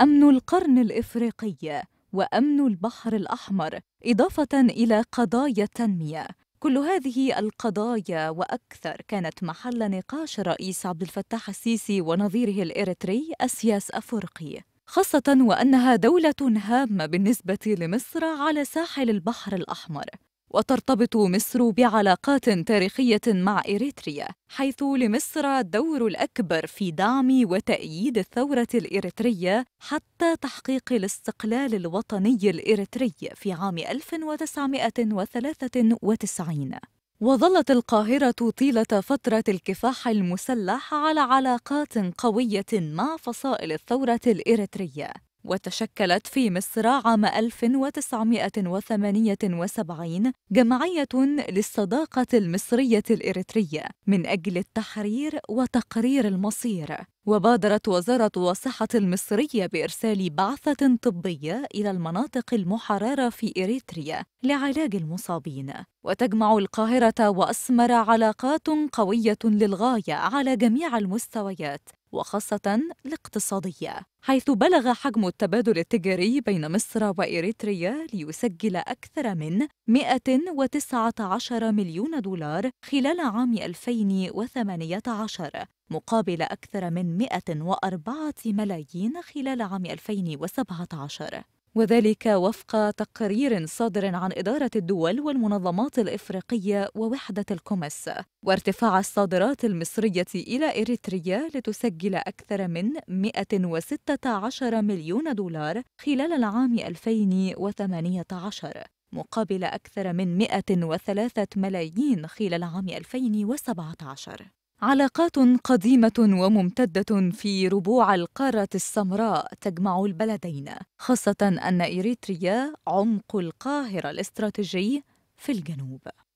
أمن القرن الإفريقي وأمن البحر الأحمر إضافة إلى قضايا التنمية كل هذه القضايا وأكثر كانت محل نقاش رئيس عبد الفتاح السيسي ونظيره الإريتري أسياس أفرقي خاصة وأنها دولة هامة بالنسبة لمصر على ساحل البحر الأحمر وترتبط مصر بعلاقات تاريخية مع إريتريا حيث لمصر الدور الأكبر في دعم وتأييد الثورة الإريترية حتى تحقيق الاستقلال الوطني الإريتري في عام 1993 وظلت القاهرة طيلة فترة الكفاح المسلح على علاقات قوية مع فصائل الثورة الإريترية وتشكلت في مصر عام 1978 جمعية للصداقة المصرية الإريترية من أجل التحرير وتقرير المصير وبادرت وزارة الصحة المصرية بإرسال بعثة طبية إلى المناطق المحررة في إريتريا لعلاج المصابين وتجمع القاهرة وأسمر علاقات قوية للغاية على جميع المستويات وخاصة الاقتصادية حيث بلغ حجم التبادل التجاري بين مصر وإريتريا ليسجل أكثر من 119 مليون دولار خلال عام 2018 مقابل أكثر من 104 ملايين خلال عام 2017 وذلك وفق تقرير صادر عن إدارة الدول والمنظمات الإفريقية ووحدة الكومس وارتفاع الصادرات المصرية إلى إريتريا لتسجل أكثر من 116 مليون دولار خلال العام 2018 مقابل أكثر من 103 ملايين خلال عام 2017 علاقات قديمة وممتدة في ربوع القارة السمراء تجمع البلدين، خاصة أن إريتريا عمق القاهرة الاستراتيجي في الجنوب.